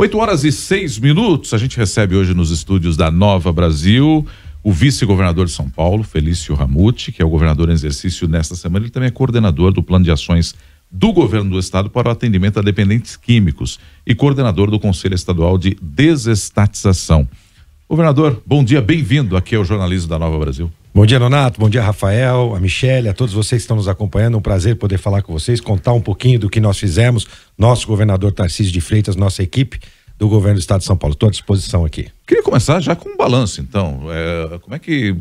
8 horas e 6 minutos. A gente recebe hoje nos estúdios da Nova Brasil o vice-governador de São Paulo, Felício Ramute, que é o governador em exercício nesta semana. Ele também é coordenador do plano de ações do governo do estado para o atendimento a dependentes químicos e coordenador do Conselho Estadual de Desestatização. Governador, bom dia, bem-vindo aqui ao jornalismo da Nova Brasil. Bom dia, Nonato. Bom dia, Rafael, a Michelle, a todos vocês que estão nos acompanhando. Um prazer poder falar com vocês, contar um pouquinho do que nós fizemos, nosso governador Tarcísio de Freitas, nossa equipe do governo do Estado de São Paulo. Estou à disposição aqui. Queria começar já com um balanço, então. É, como é que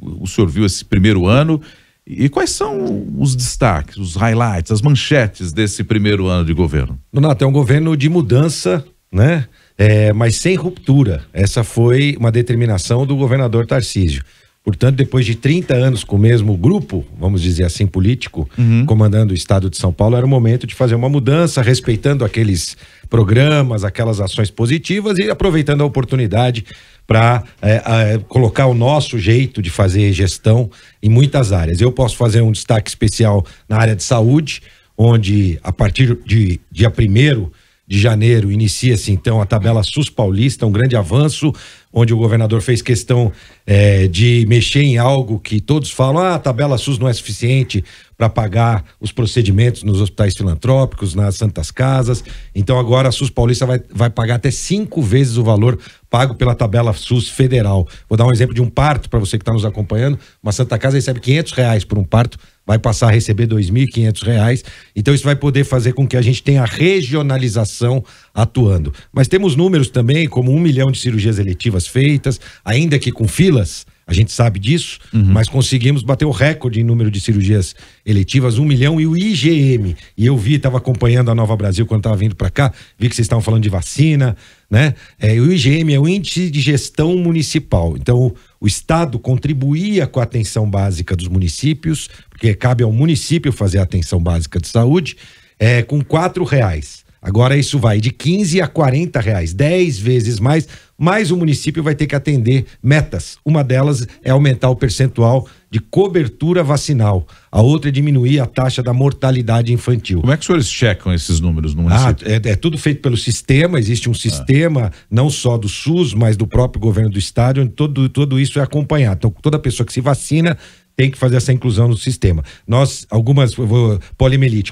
o senhor viu esse primeiro ano e quais são os destaques, os highlights, as manchetes desse primeiro ano de governo? Nonato, é um governo de mudança, né? É, mas sem ruptura. Essa foi uma determinação do governador Tarcísio. Portanto, depois de 30 anos com o mesmo grupo, vamos dizer assim, político, uhum. comandando o estado de São Paulo, era o momento de fazer uma mudança, respeitando aqueles programas, aquelas ações positivas e aproveitando a oportunidade para é, é, colocar o nosso jeito de fazer gestão em muitas áreas. Eu posso fazer um destaque especial na área de saúde, onde a partir de dia primeiro de janeiro. Inicia-se então a tabela SUS Paulista, um grande avanço, onde o governador fez questão é, de mexer em algo que todos falam: ah, a tabela SUS não é suficiente para pagar os procedimentos nos hospitais filantrópicos, nas Santas Casas. Então agora a SUS Paulista vai, vai pagar até cinco vezes o valor pago pela tabela SUS federal. Vou dar um exemplo de um parto para você que está nos acompanhando: uma Santa Casa recebe 500 reais por um parto vai passar a receber R$ 2.500. Então, isso vai poder fazer com que a gente tenha regionalização atuando. Mas temos números também, como um milhão de cirurgias eletivas feitas, ainda que com filas. A gente sabe disso, uhum. mas conseguimos bater o recorde em número de cirurgias eletivas, um milhão e o IgM. E eu vi, estava acompanhando a Nova Brasil quando estava vindo para cá, vi que vocês estavam falando de vacina, né? É, o IgM é o Índice de Gestão Municipal. Então, o Estado contribuía com a atenção básica dos municípios, porque cabe ao município fazer a atenção básica de saúde, é, com quatro reais. Agora isso vai de 15 a 40 reais, 10 vezes mais mas o município vai ter que atender metas. Uma delas é aumentar o percentual de cobertura vacinal, a outra é diminuir a taxa da mortalidade infantil. Como é que os senhores checam esses números no município? Ah, é, é tudo feito pelo sistema, existe um sistema ah. não só do SUS, mas do próprio governo do estado, onde todo, tudo isso é acompanhado. Então, toda pessoa que se vacina tem que fazer essa inclusão no sistema. Nós, algumas, vou,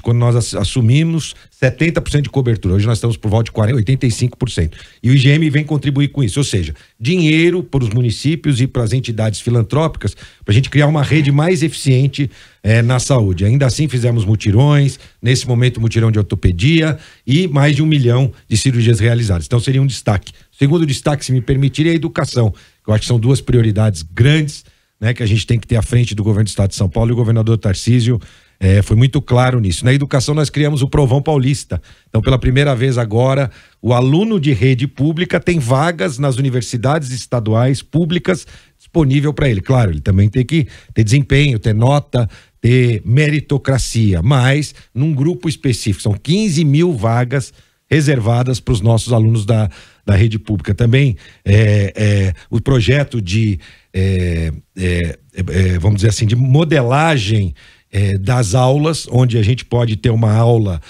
quando nós assumimos 70% de cobertura, hoje nós estamos por volta de 40, 85%. E o IGM vem contribuir com isso, ou seja, dinheiro para os municípios e para as entidades filantrópicas, para a gente criar uma rede mais eficiente é, na saúde. Ainda assim, fizemos mutirões, nesse momento, mutirão de ortopedia e mais de um milhão de cirurgias realizadas. Então, seria um destaque. Segundo destaque, se me permitir, é a educação. que Eu acho que são duas prioridades grandes né, que a gente tem que ter à frente do governo do Estado de São Paulo e o governador Tarcísio é, foi muito claro nisso. Na educação, nós criamos o Provão Paulista. Então, pela primeira vez agora, o aluno de rede pública tem vagas nas universidades estaduais públicas disponível para ele. Claro, ele também tem que ter desempenho, ter nota, ter meritocracia, mas num grupo específico. São 15 mil vagas reservadas para os nossos alunos da, da rede pública. Também é, é, o projeto de é é, é, é, vamos dizer assim, de modelagem é, das aulas, onde a gente pode ter uma aula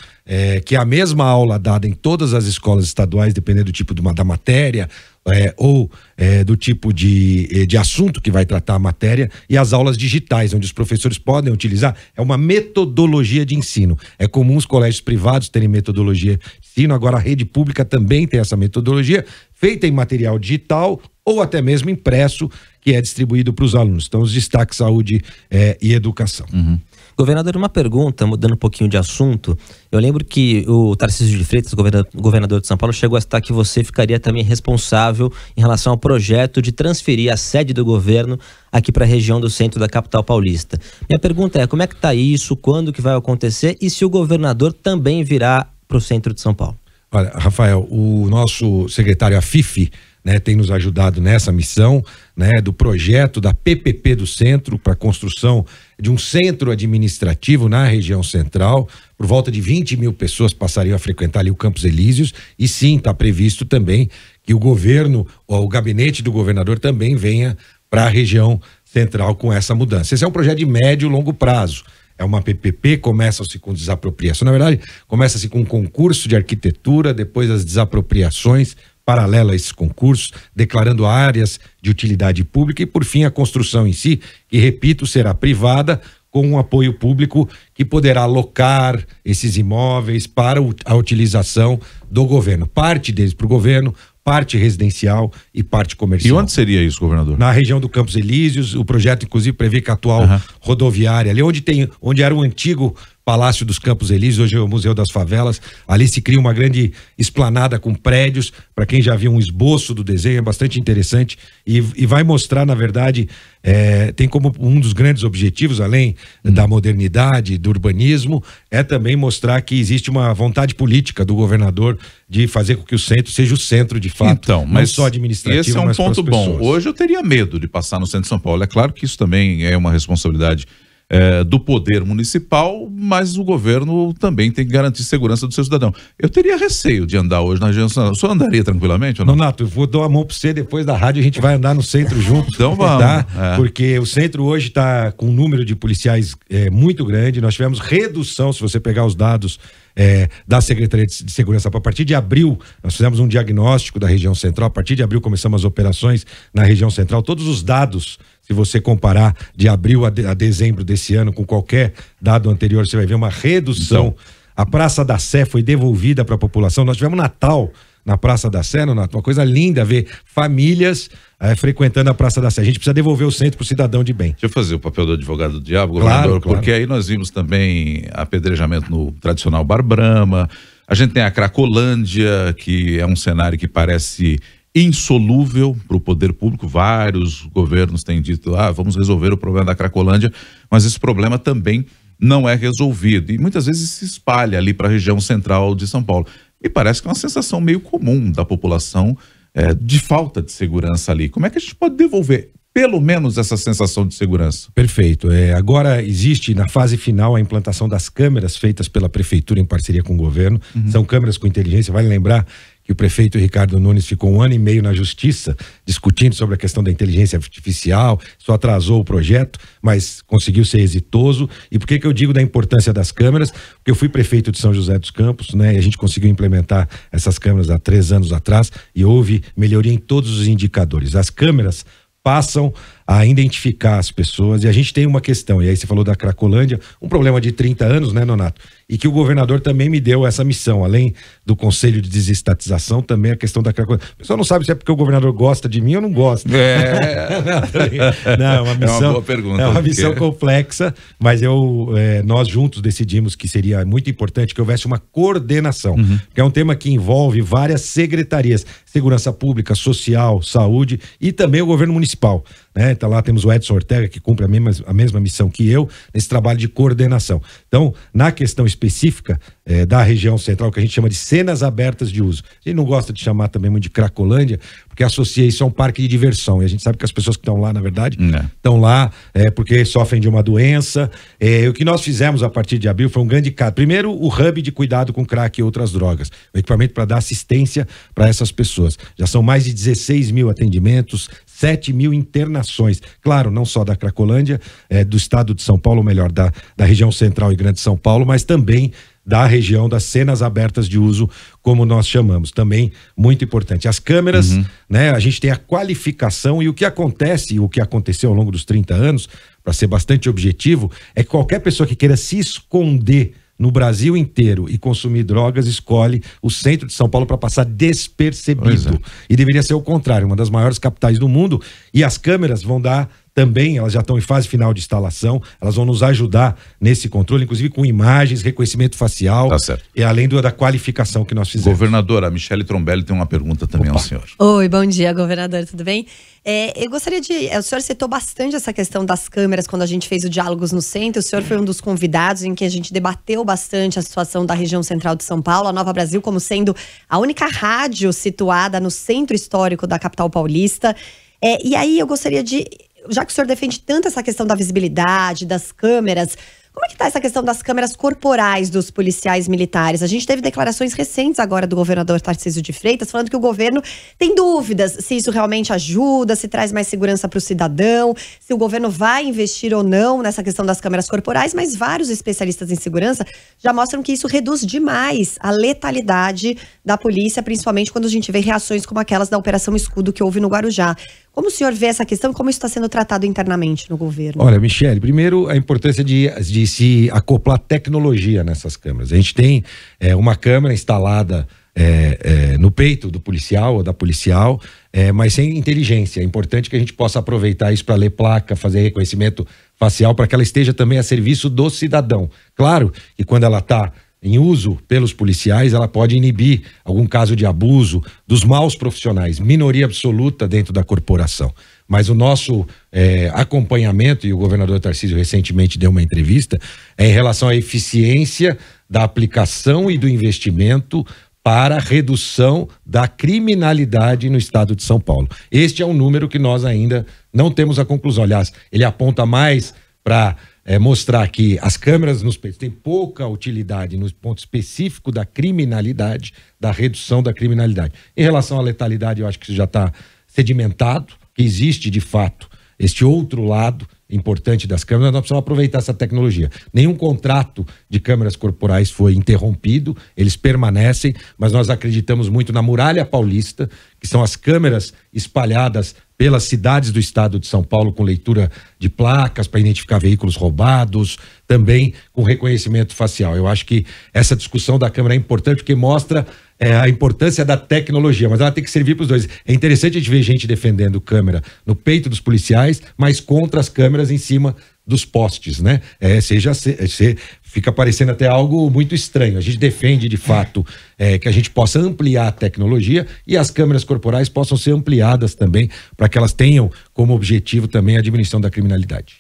que é a mesma aula dada em todas as escolas estaduais, dependendo do tipo de uma, da matéria, é, ou é, do tipo de, de assunto que vai tratar a matéria, e as aulas digitais, onde os professores podem utilizar, é uma metodologia de ensino. É comum os colégios privados terem metodologia de ensino, agora a rede pública também tem essa metodologia, feita em material digital ou até mesmo impresso, que é distribuído para os alunos. Então, os destaques saúde é, e educação. Uhum. Governador, uma pergunta, mudando um pouquinho de assunto. Eu lembro que o Tarcísio de Freitas, governador de São Paulo, chegou a citar que você ficaria também responsável em relação ao projeto de transferir a sede do governo aqui para a região do centro da capital paulista. Minha pergunta é, como é que está isso, quando que vai acontecer e se o governador também virá para o centro de São Paulo? Olha, Rafael, o nosso secretário a FIFI, né, tem nos ajudado nessa missão, né, do projeto da PPP do Centro para a construção de um centro administrativo na região central. Por volta de 20 mil pessoas passariam a frequentar ali o Campos Elíseos. E sim, está previsto também que o governo, o gabinete do governador também venha para a região central com essa mudança. Esse é um projeto de médio e longo prazo é uma PPP, começa-se com desapropriação. Na verdade, começa-se com um concurso de arquitetura, depois as desapropriações, paralela a esses concursos, declarando áreas de utilidade pública e, por fim, a construção em si, que, repito, será privada com um apoio público que poderá alocar esses imóveis para a utilização do governo. Parte deles para o governo, parte residencial e parte comercial. E onde seria isso, governador? Na região do Campos Elíseos, o projeto inclusive prevê que a atual uhum. rodoviária ali, onde tem, onde era o antigo Palácio dos Campos Elíseos, hoje é o Museu das Favelas. Ali se cria uma grande esplanada com prédios. Para quem já viu um esboço do desenho, é bastante interessante e, e vai mostrar, na verdade, é, tem como um dos grandes objetivos, além hum. da uhum. modernidade, do urbanismo, é também mostrar que existe uma vontade política do governador de fazer com que o centro seja o centro de fato, então, mas não só administrativo. Esse é um ponto bom. Hoje eu teria medo de passar no centro de São Paulo. É claro que isso também é uma responsabilidade é, do poder municipal, mas o governo também tem que garantir segurança do seu cidadão. Eu teria receio de andar hoje na agência, O senhor andaria tranquilamente ou não? Nato, eu vou dar a mão para você depois da rádio, a gente vai andar no centro junto. então tá? vamos. Tá? É. Porque o centro hoje está com um número de policiais é, muito grande, nós tivemos redução, se você pegar os dados é, da Secretaria de Segurança. A partir de abril, nós fizemos um diagnóstico da região central. A partir de abril, começamos as operações na região central. Todos os dados se você comparar de abril a, de, a dezembro desse ano com qualquer dado anterior, você vai ver uma redução. Então, a Praça da Sé foi devolvida para a população. Nós tivemos Natal na Praça da Sé, não? Uma coisa linda ver famílias é, frequentando a Praça da Sé. A gente precisa devolver o centro para o cidadão de bem. Deixa eu fazer o papel do advogado do diabo, governador, claro, claro. porque aí nós vimos também apedrejamento no tradicional Bar Brahma. A gente tem a Cracolândia, que é um cenário que parece insolúvel para o poder público. Vários governos têm dito, ah, vamos resolver o problema da Cracolândia, mas esse problema também não é resolvido. E muitas vezes se espalha ali para a região central de São Paulo. e parece que é uma sensação meio comum da população é, de falta de segurança ali. Como é que a gente pode devolver pelo menos essa sensação de segurança. Perfeito. É, agora existe na fase final a implantação das câmeras feitas pela prefeitura em parceria com o governo. Uhum. São câmeras com inteligência, vale lembrar que o prefeito Ricardo Nunes ficou um ano e meio na justiça discutindo sobre a questão da inteligência artificial, só atrasou o projeto, mas conseguiu ser exitoso. E por que, que eu digo da importância das câmeras? Porque eu fui prefeito de São José dos Campos, né? E a gente conseguiu implementar essas câmeras há três anos atrás e houve melhoria em todos os indicadores. As câmeras passam a identificar as pessoas. E a gente tem uma questão, e aí você falou da Cracolândia, um problema de 30 anos, né, Nonato? E que o governador também me deu essa missão, além do Conselho de Desestatização, também a questão da Cracolândia. O pessoal não sabe se é porque o governador gosta de mim ou não gosta. É. não, é é uma missão. É uma boa pergunta. É uma missão complexa, mas eu, é, nós juntos decidimos que seria muito importante que houvesse uma coordenação, uhum. que é um tema que envolve várias secretarias: segurança pública, social, saúde e também o governo municipal né? Tá lá temos o Edson Ortega, que cumpre a mesma, a mesma missão que eu, nesse trabalho de coordenação. Então, na questão específica é, da região central, que a gente chama de cenas abertas de uso, a gente não gosta de chamar também muito de Cracolândia, porque associa isso a um parque de diversão. E a gente sabe que as pessoas que estão lá, na verdade, né. estão lá é, porque sofrem de uma doença. É, o que nós fizemos a partir de abril foi um grande caso. Primeiro, o hub de cuidado com crack e outras drogas, o equipamento para dar assistência para essas pessoas. Já são mais de 16 mil atendimentos, 7 mil internações. Claro, não só da Cracolândia, é, do estado de São Paulo, ou melhor, da, da região central e grande de São Paulo, mas também da região das cenas abertas de uso, como nós chamamos. Também muito importante. As câmeras, uhum. né? A gente tem a qualificação e o que acontece, o que aconteceu ao longo dos 30 anos, para ser bastante objetivo, é que qualquer pessoa que queira se esconder no Brasil inteiro e consumir drogas escolhe o centro de São Paulo para passar despercebido. É. E deveria ser o contrário, uma das maiores capitais do mundo. E as câmeras vão dar também elas já estão em fase final de instalação, elas vão nos ajudar nesse controle, inclusive com imagens, reconhecimento facial, tá certo. e além do, da qualificação que nós fizemos. Governadora, a Michele Trombelli tem uma pergunta também Opa. ao senhor. Oi, bom dia, governador, tudo bem? É, eu gostaria de. É, o senhor citou bastante essa questão das câmeras quando a gente fez o Diálogos no Centro. O senhor foi um dos convidados em que a gente debateu bastante a situação da região central de São Paulo, a Nova Brasil, como sendo a única rádio situada no centro histórico da capital paulista. É, e aí eu gostaria de já que o senhor defende tanto essa questão da visibilidade, das câmeras, como é que está essa questão das câmeras corporais dos policiais militares? A gente teve declarações recentes agora do governador Tarcísio de Freitas falando que o governo tem dúvidas se isso realmente ajuda, se traz mais segurança para o cidadão, se o governo vai investir ou não nessa questão das câmeras corporais, mas vários especialistas em segurança já mostram que isso reduz demais a letalidade da polícia, principalmente quando a gente vê reações como aquelas da Operação Escudo que houve no Guarujá. Como o senhor vê essa questão e como isso está sendo tratado internamente no governo? Olha, Michele, primeiro a importância de, de se acoplar tecnologia nessas câmeras. A gente tem é, uma câmera instalada é, é, no peito do policial ou da policial, é, mas sem inteligência. É importante que a gente possa aproveitar isso para ler placa, fazer reconhecimento facial, para que ela esteja também a serviço do cidadão. Claro que quando ela está em uso pelos policiais, ela pode inibir algum caso de abuso dos maus profissionais, minoria absoluta dentro da corporação. Mas o nosso é, acompanhamento, e o governador Tarcísio recentemente deu uma entrevista, é em relação à eficiência da aplicação e do investimento para redução da criminalidade no estado de São Paulo. Este é um número que nós ainda não temos a conclusão. Aliás, ele aponta mais para é, mostrar que as câmeras nos têm pouca utilidade no ponto específico da criminalidade, da redução da criminalidade. Em relação à letalidade, eu acho que isso já está sedimentado, que existe de fato este outro lado importante das câmeras, nós precisamos aproveitar essa tecnologia. Nenhum contrato de câmeras corporais foi interrompido, eles permanecem, mas nós acreditamos muito na Muralha Paulista, que são as câmeras espalhadas pelas cidades do estado de São Paulo com leitura de placas para identificar veículos roubados, também com reconhecimento facial. Eu acho que essa discussão da Câmara é importante porque mostra é, a importância da tecnologia, mas ela tem que servir para os dois. É interessante a gente ver gente defendendo câmera no peito dos policiais, mas contra as câmeras em cima dos postes, né? É, seja, se, fica parecendo até algo muito estranho. A gente defende, de fato, é, que a gente possa ampliar a tecnologia e as câmeras corporais possam ser ampliadas também, para que elas tenham como objetivo também a diminuição da criminalidade.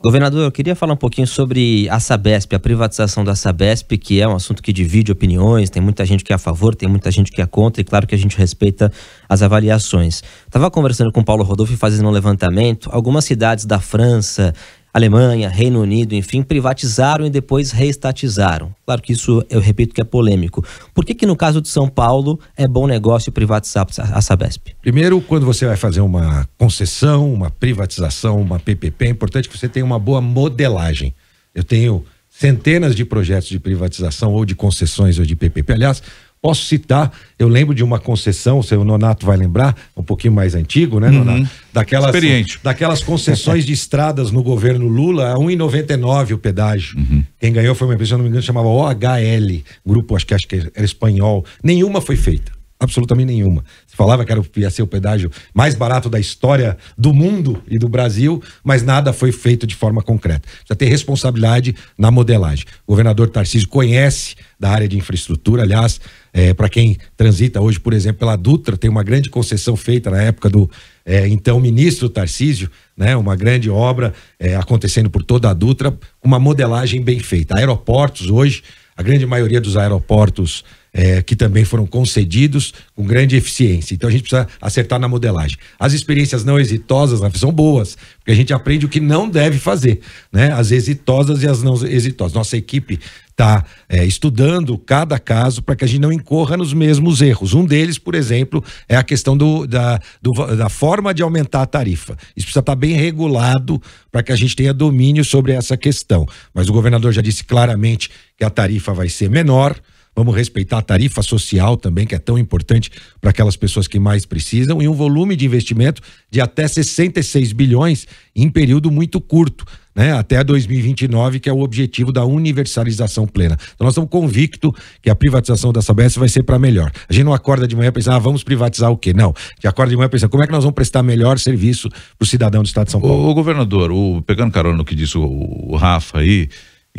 Governador, eu queria falar um pouquinho sobre a Sabesp, a privatização da Sabesp, que é um assunto que divide opiniões, tem muita gente que é a favor, tem muita gente que é contra, e claro que a gente respeita as avaliações. Estava conversando com o Paulo Rodolfo fazendo um levantamento, algumas cidades da França, Alemanha, Reino Unido, enfim, privatizaram e depois reestatizaram. Claro que isso, eu repito, que é polêmico. Por que que no caso de São Paulo é bom negócio privatizar a Sabesp? Primeiro, quando você vai fazer uma concessão, uma privatização, uma PPP, é importante que você tenha uma boa modelagem. Eu tenho centenas de projetos de privatização ou de concessões ou de PPP. Aliás, Posso citar, eu lembro de uma concessão, o seu Nonato vai lembrar, um pouquinho mais antigo, né, uhum. Nonato? Uhum. Daquelas, Experiente. Daquelas concessões de estradas no governo Lula, a 1,99 o pedágio. Uhum. Quem ganhou foi uma pessoa, não me engano, chamava OHL, grupo, acho que, acho que era espanhol. Nenhuma foi feita absolutamente nenhuma. Se falava que era, ia ser o pedágio mais barato da história do mundo e do Brasil, mas nada foi feito de forma concreta. Já ter responsabilidade na modelagem. O governador Tarcísio conhece da área de infraestrutura, aliás, é, para quem transita hoje, por exemplo, pela Dutra, tem uma grande concessão feita na época do é, então ministro Tarcísio, né, uma grande obra é, acontecendo por toda a Dutra, uma modelagem bem feita. Aeroportos hoje, a grande maioria dos aeroportos é, que também foram concedidos com grande eficiência. Então a gente precisa acertar na modelagem. As experiências não exitosas né, são boas, porque a gente aprende o que não deve fazer, né? As exitosas e as não exitosas. Nossa equipe está é, estudando cada caso para que a gente não incorra nos mesmos erros. Um deles, por exemplo, é a questão do, da, do, da forma de aumentar a tarifa. Isso precisa estar tá bem regulado para que a gente tenha domínio sobre essa questão. Mas o governador já disse claramente que a tarifa vai ser menor. Vamos respeitar a tarifa social também, que é tão importante para aquelas pessoas que mais precisam, e um volume de investimento de até 66 bilhões em período muito curto. Né, até 2029, que é o objetivo da universalização plena. Então, nós estamos convictos que a privatização da Sabesp vai ser para melhor. A gente não acorda de manhã pensando, ah, vamos privatizar o quê? Não. A gente acorda de manhã pensando, como é que nós vamos prestar melhor serviço para o cidadão do Estado de São Paulo? O, governador, o, pegando carona no que disse o, o Rafa aí,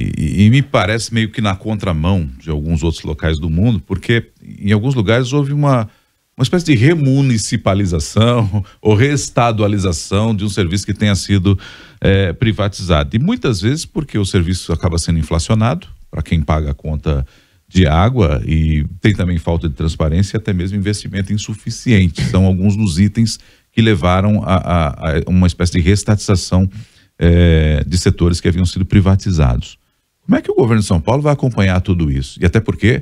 e, e, me parece meio que na contramão de alguns outros locais do mundo, porque em alguns lugares houve uma, uma espécie de remunicipalização ou restadualização de um serviço que tenha sido é, privatizado. E muitas vezes porque o serviço acaba sendo inflacionado para quem paga a conta de água e tem também falta de transparência e até mesmo investimento insuficiente. São alguns dos itens que levaram a, a, a uma espécie de restatização é, de setores que haviam sido privatizados. Como é que o governo de São Paulo vai acompanhar tudo isso? E até porque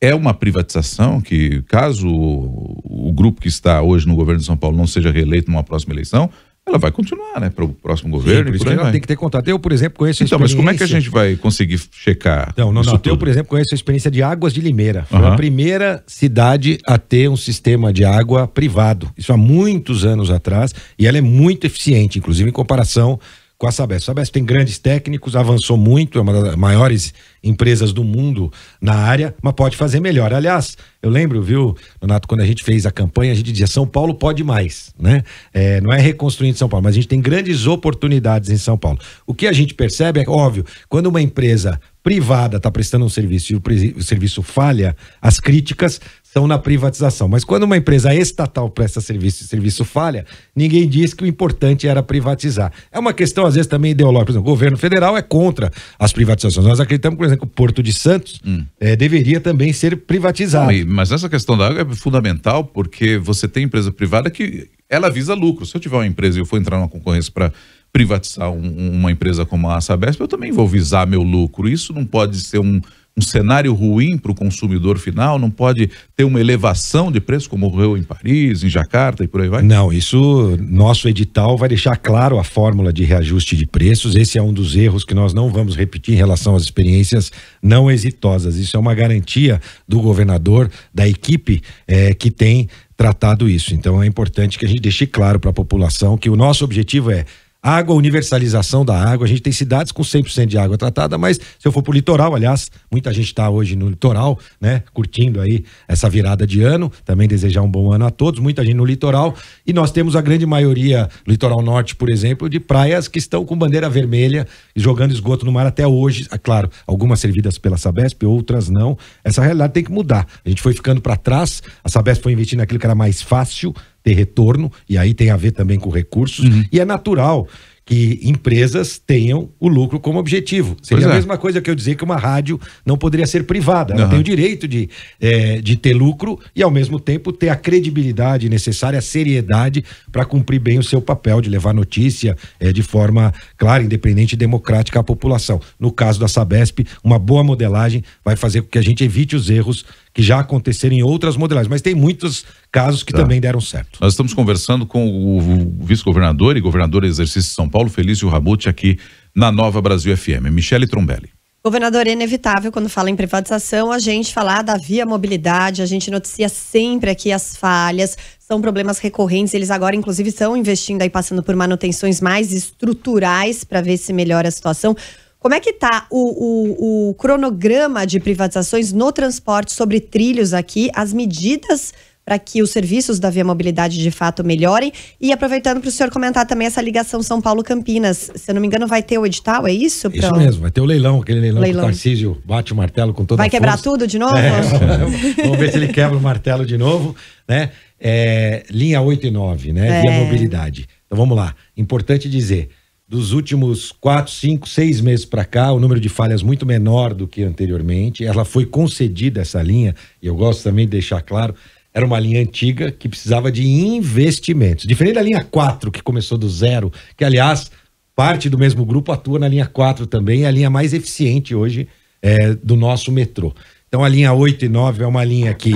é uma privatização que, caso o, grupo que está hoje no governo de São Paulo não seja reeleito numa próxima eleição, ela vai continuar, né, para o próximo governo. Sim, por, isso tem que ter contato. Eu, por exemplo, conheço Então, mas como é que a gente vai conseguir checar? Então, não, não, não. Eu, por exemplo, conheço a experiência de Águas de Limeira. Foi uhum. a primeira cidade a ter um sistema de água privado. Isso há muitos anos atrás. E ela é muito eficiente, inclusive em comparação com a Sabesp. A Sabesp tem grandes técnicos, avançou muito, é uma das maiores empresas do mundo na área, mas pode fazer melhor. Aliás, eu lembro, viu, Donato, quando a gente fez a campanha, a gente dizia São Paulo pode mais, né? É, não é reconstruindo São Paulo, mas a gente tem grandes oportunidades em São Paulo. O que a gente percebe é óbvio, quando uma empresa privada está prestando um serviço e o, o serviço falha, as críticas estão na privatização. Mas quando uma empresa estatal presta serviço e serviço falha, ninguém diz que o importante era privatizar. É uma questão, às vezes, também ideológica. Por exemplo, o governo federal é contra as privatizações. Nós acreditamos, por exemplo, que o Porto de Santos hum. é, deveria também ser privatizado. Não, mas essa questão da água é fundamental porque você tem empresa privada que ela visa lucro. Se eu tiver uma empresa e eu for entrar numa concorrência para privatizar um, uma empresa como a Sabesp, eu também vou visar meu lucro. Isso não pode ser um, um cenário ruim para o consumidor final? Não pode ter uma elevação de preço como ocorreu em Paris, em Jacarta e por aí vai? Não, isso nosso edital vai deixar claro a fórmula de reajuste de preços. Esse é um dos erros que nós não vamos repetir em relação às experiências não exitosas. Isso é uma garantia do governador, da equipe é, que tem tratado isso. Então é importante que a gente deixe claro para a população que o nosso objetivo é Água, universalização da água. A gente tem cidades com 100% de água tratada, mas se eu for para o litoral, aliás, muita gente está hoje no litoral, né? Curtindo aí essa virada de ano. Também desejar um bom ano a todos. Muita gente no litoral. E nós temos a grande maioria, litoral norte, por exemplo, de praias que estão com bandeira vermelha e jogando esgoto no mar até hoje. É claro, algumas servidas pela Sabesp, outras não. Essa realidade tem que mudar. A gente foi ficando para trás, a Sabesp foi investindo naquilo que era mais fácil ter retorno, e aí tem a ver também com recursos, uhum. e é natural que empresas tenham o lucro como objetivo. Seria pois a é. mesma coisa que eu dizer que uma rádio não poderia ser privada. Ela uhum. tem o direito de, é, de ter lucro e, ao mesmo tempo, ter a credibilidade necessária, a seriedade para cumprir bem o seu papel de levar notícia é, de forma clara, independente e democrática à população. No caso da Sabesp, uma boa modelagem vai fazer com que a gente evite os erros que já aconteceram em outras modelagens, mas tem muitos casos que tá. também deram certo. Nós estamos conversando com o vice-governador e governador do exercício de São Paulo, Felício Rabut, aqui na Nova Brasil FM. Michele Trombelli. Governador, é inevitável quando fala em privatização a gente falar da via mobilidade, a gente noticia sempre aqui as falhas, são problemas recorrentes, eles agora inclusive estão investindo e passando por manutenções mais estruturais para ver se melhora a situação. Como é que está o, o, o, cronograma de privatizações no transporte sobre trilhos aqui, as medidas para que os serviços da Via Mobilidade de fato melhorem? E aproveitando para o senhor comentar também essa ligação São Paulo-Campinas. Se eu não me engano, vai ter o edital, é isso? Isso mesmo, vai ter o leilão, aquele leilão, leilão. que o Tarcísio bate o martelo com toda vai a Vai quebrar força. tudo de novo? É, vamos ver se ele quebra o martelo de novo, né? É, linha 8 e 9, né? É. Via Mobilidade. Então vamos lá, importante dizer dos últimos quatro, cinco, seis meses para cá, o número de falhas muito menor do que anteriormente. Ela foi concedida essa linha, e eu gosto também de deixar claro, era uma linha antiga que precisava de investimentos. Diferente da linha 4, que começou do zero, que aliás, parte do mesmo grupo atua na linha 4 também, é a linha mais eficiente hoje é, do nosso metrô. Então a linha 8 e 9 é uma linha que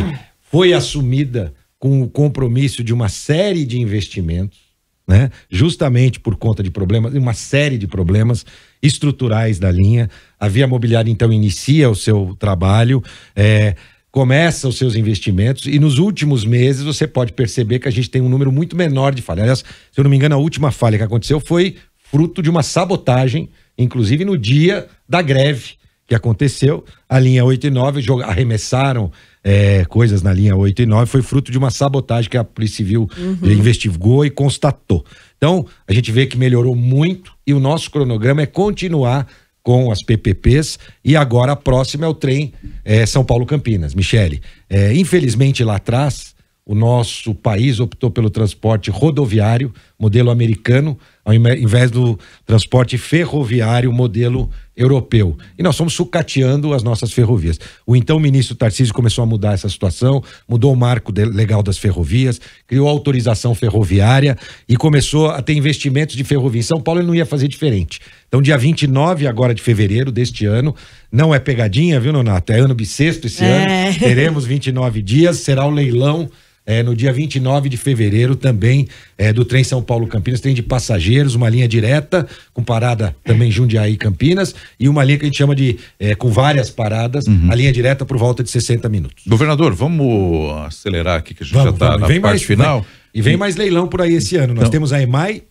foi assumida com o compromisso de uma série de investimentos né? Justamente por conta de problemas, uma série de problemas estruturais da linha. A Via Mobiliária então inicia o seu trabalho, é, começa os seus investimentos e nos últimos meses você pode perceber que a gente tem um número muito menor de falhas. Aliás, se eu não me engano, a última falha que aconteceu foi fruto de uma sabotagem, inclusive no dia da greve que aconteceu. A linha 8 e 9 arremessaram é, coisas na linha 8 e 9 foi fruto de uma sabotagem que a Polícia Civil uhum. investigou e constatou. Então, a gente vê que melhorou muito e o nosso cronograma é continuar com as PPPs e agora a próxima é o trem é, São Paulo-Campinas. Michele, é, infelizmente lá atrás o nosso país optou pelo transporte rodoviário, modelo americano, ao invés do transporte ferroviário modelo europeu. E nós fomos sucateando as nossas ferrovias. O então ministro Tarcísio começou a mudar essa situação, mudou o marco legal das ferrovias, criou autorização ferroviária e começou a ter investimentos de ferrovia. Em São Paulo ele não ia fazer diferente. Então, dia 29 agora de fevereiro deste ano, não é pegadinha, viu, Nonato? É ano bissexto esse é. ano, teremos 29 dias, será o leilão é, no dia 29 de fevereiro também é, do trem São Paulo Campinas, trem de passageiros, uma linha direta com parada também Jundiaí Campinas e uma linha que a gente chama de é, com várias paradas, uhum. a linha direta por volta de 60 minutos. Governador, vamos acelerar aqui que a gente vamos, já está na vem parte mais, final. Vem, e vem e... mais leilão por aí esse ano. Então, Nós temos a EMAI,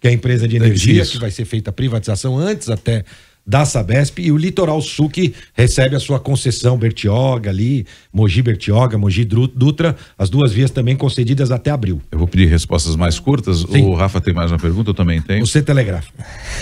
que é a empresa de é energia, que vai ser feita a privatização antes até da Sabesp e o Litoral Sul que recebe a sua concessão Bertioga ali, Mogi Bertioga, Mogi Dutra, as duas vias também concedidas até abril. Eu vou pedir respostas mais curtas. Sim. O Rafa tem mais uma pergunta, eu também tenho. Você telegrafa.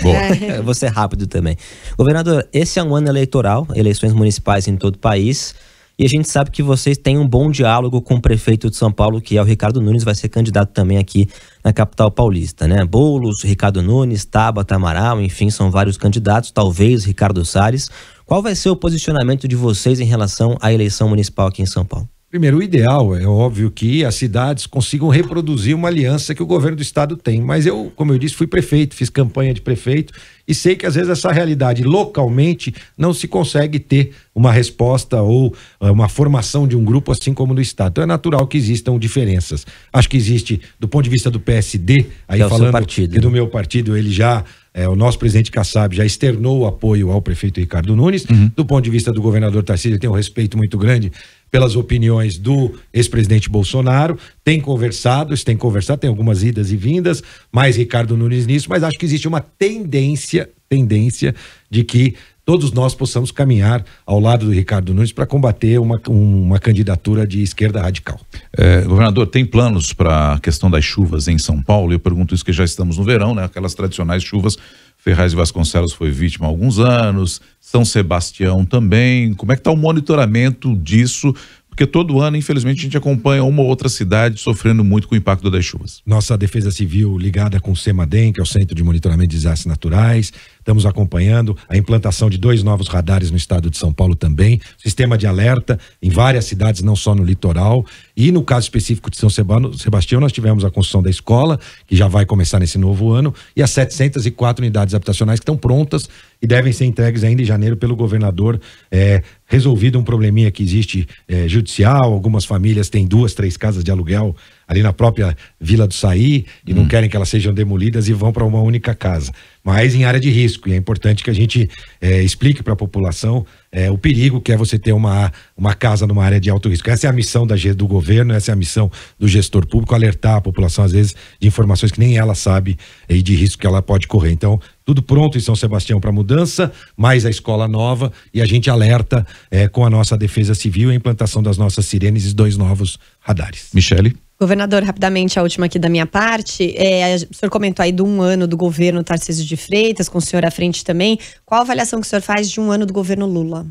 Boa. Você rápido também. Governador, esse é um ano eleitoral, eleições municipais em todo o país. E a gente sabe que vocês têm um bom diálogo com o prefeito de São Paulo, que é o Ricardo Nunes, vai ser candidato também aqui na capital paulista, né? Boulos, Ricardo Nunes, Tabata Amaral, enfim, são vários candidatos, talvez Ricardo Salles. Qual vai ser o posicionamento de vocês em relação à eleição municipal aqui em São Paulo? Primeiro, o ideal é óbvio que as cidades consigam reproduzir uma aliança que o governo do estado tem. Mas eu, como eu disse, fui prefeito, fiz campanha de prefeito e sei que às vezes essa realidade localmente não se consegue ter uma resposta ou eh, uma formação de um grupo assim como no estado. Então é natural que existam diferenças. Acho que existe do ponto de vista do PSD, aí é falando partido, que do né? meu partido ele já é, o nosso presidente Kassab já externou o apoio ao prefeito Ricardo Nunes. Uhum. Do ponto de vista do governador Tarcísio, ele tem um respeito muito grande pelas opiniões do ex-presidente Bolsonaro, tem conversado, tem conversado, tem algumas idas e vindas, mais Ricardo Nunes nisso, mas acho que existe uma tendência, tendência de que todos nós possamos caminhar ao lado do Ricardo Nunes para combater uma, uma candidatura de esquerda radical. É, governador, tem planos para a questão das chuvas em São Paulo? Eu pergunto isso que já estamos no verão, né? Aquelas tradicionais chuvas. Ferraz Vasconcelos foi vítima há alguns anos, São Sebastião também. Como é que está o monitoramento disso? porque todo ano, infelizmente, a gente acompanha uma ou outra cidade sofrendo muito com o impacto das chuvas. Nossa Defesa Civil ligada com o CEMADEM, que é o Centro de Monitoramento de Desastres Naturais, estamos acompanhando a implantação de dois novos radares no estado de São Paulo também, sistema de alerta em várias cidades, não só no litoral. E no caso específico de São Sebastião, nós tivemos a construção da escola, que já vai começar nesse novo ano, e as 704 unidades habitacionais que estão prontas e devem ser entregues ainda em janeiro pelo governador. É, resolvido um probleminha que existe é, judicial, algumas famílias têm duas, três casas de aluguel ali na própria Vila do Saí e hum. não querem que elas sejam demolidas e vão para uma única casa. Mas em área de risco, e é importante que a gente é, explique para a população é, o perigo que é você ter uma, uma casa numa área de alto risco. Essa é a missão da, do governo, essa é a missão do gestor público, alertar a população, às vezes, de informações que nem ela sabe e de risco que ela pode correr. Então, tudo pronto em São Sebastião para mudança, mais a escola nova, e a gente alerta é, com a nossa defesa civil e a implantação das nossas sirenes e dois novos radares. Michele? Governador, rapidamente, a última aqui da minha parte. É, o senhor comentou aí de um ano do governo Tarcísio de Freitas, com o senhor à frente também. Qual a avaliação que o senhor faz de um ano do governo Lula?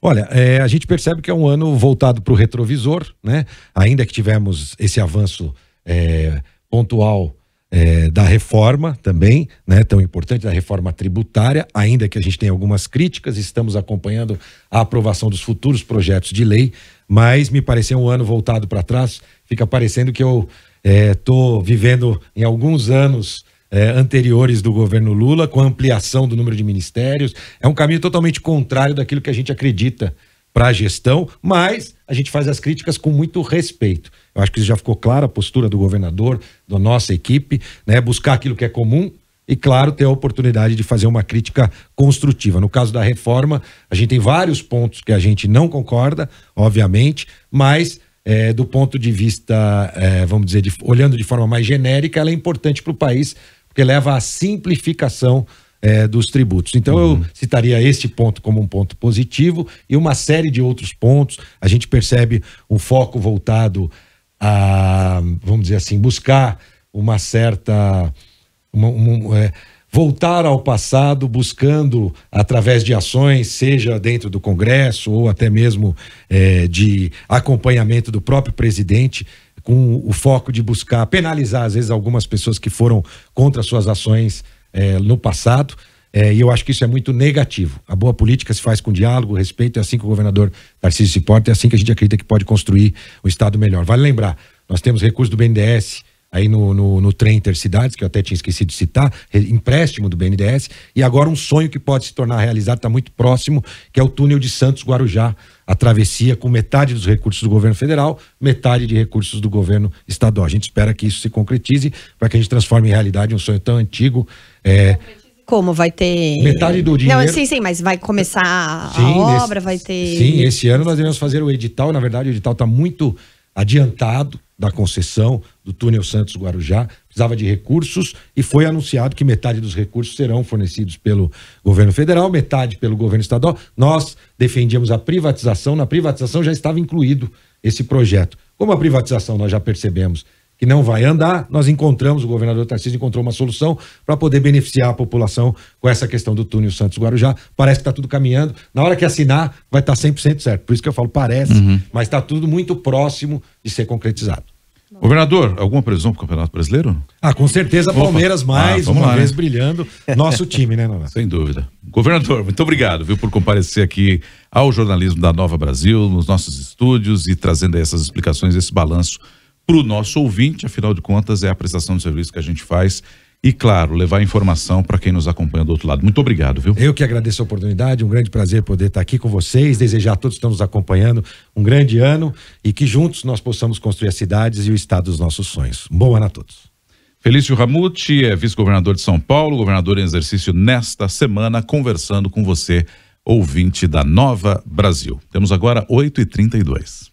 Olha, é, a gente percebe que é um ano voltado para o retrovisor, né? Ainda que tivemos esse avanço é, pontual é, da reforma também, né, tão importante, da reforma tributária, ainda que a gente tenha algumas críticas, estamos acompanhando a aprovação dos futuros projetos de lei, mas me pareceu um ano voltado para trás, fica parecendo que eu estou é, vivendo em alguns anos é, anteriores do governo Lula, com ampliação do número de ministérios. É um caminho totalmente contrário daquilo que a gente acredita para a gestão, mas a gente faz as críticas com muito respeito. Eu acho que já ficou clara a postura do governador, da nossa equipe, né? buscar aquilo que é comum e, claro, ter a oportunidade de fazer uma crítica construtiva. No caso da reforma, a gente tem vários pontos que a gente não concorda, obviamente, mas é, do ponto de vista, é, vamos dizer, de, olhando de forma mais genérica, ela é importante para o país, porque leva à simplificação é, dos tributos. Então uhum. eu citaria este ponto como um ponto positivo e uma série de outros pontos. A gente percebe um foco voltado a, vamos dizer assim, buscar uma certa. Uma, uma, é, voltar ao passado buscando, através de ações, seja dentro do Congresso ou até mesmo é, de acompanhamento do próprio presidente, com o foco de buscar penalizar, às vezes, algumas pessoas que foram contra suas ações é, no passado. É, e eu acho que isso é muito negativo. A boa política se faz com diálogo, respeito, é assim que o governador Tarcísio se porta, é assim que a gente acredita que pode construir o um Estado melhor. Vale lembrar, nós temos recursos do BNDES, aí no, no, no trem Intercidades, que eu até tinha esquecido de citar, empréstimo do BNDES, e agora um sonho que pode se tornar realizado, está muito próximo, que é o túnel de Santos Guarujá, a travessia com metade dos recursos do governo federal, metade de recursos do governo estadual. A gente espera que isso se concretize para que a gente transforme em realidade um sonho tão antigo. É, como vai ter. Metade do dinheiro. Não, sim, sim, mas vai começar a obra, vai ter. Sim, esse ano nós devemos fazer o edital. Na verdade, o edital está muito adiantado da concessão do túnel Santos Guarujá, precisava de recursos e foi anunciado que metade dos recursos serão fornecidos pelo governo federal, metade pelo governo estadual. Nós defendíamos a privatização, na privatização já estava incluído esse projeto. Como a privatização nós já percebemos que não vai andar, nós encontramos, o governador Tarcísio encontrou uma solução para poder beneficiar a população com essa questão do túnel Santos Guarujá. Parece que está tudo caminhando. Na hora que assinar, vai estar tá 100% certo. Por isso que eu falo parece, uhum. mas está tudo muito próximo de ser concretizado. Governador, alguma previsão para o Campeonato Brasileiro? Ah, com certeza, Opa. Palmeiras ah, mais ah, uma lá, né? vez né? brilhando. Nosso time, né, Nonato? Sem dúvida. Governador, muito obrigado, viu, por comparecer aqui ao jornalismo da Nova Brasil, nos nossos estúdios e trazendo essas explicações, esse balanço para o nosso ouvinte, afinal de contas, é a prestação de serviço que a gente faz. E, claro, levar informação para quem nos acompanha do outro lado. Muito obrigado, viu? Eu que agradeço a oportunidade, um grande prazer poder estar tá aqui com vocês, desejar a todos que estão nos acompanhando um grande ano e que juntos nós possamos construir as cidades e o estado dos nossos sonhos. Boa bom ano a todos. Felício Ramute é vice-governador de São Paulo, governador em exercício nesta semana, conversando com você, ouvinte da Nova Brasil. Temos agora 8h32.